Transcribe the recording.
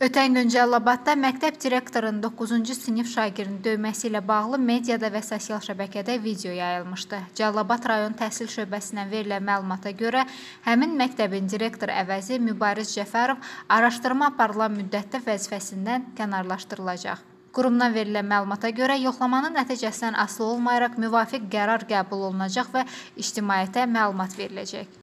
Ötən gün Cəlilabadda məktəb direktorunun 9-cu sinif şagirdini döyməsi ilə bağlı mediada və sosial şəbəkədə video yayılmışdı. Cəlilabad rayon təhsil şöbəsindən verilən məlumata görə həmin məktəbin direktor əvəzi Mübariz Cəfərov araşdırma aparılan müddətdə vəzifəsindən kənarlaşdırılacaq. Qurumdan verilən məlumata görə yoxlamanın nəticəsindən asılı olmayaraq müvafiq qərar qəbul olunacaq və ictimaiyyətə məlumat veriləcək.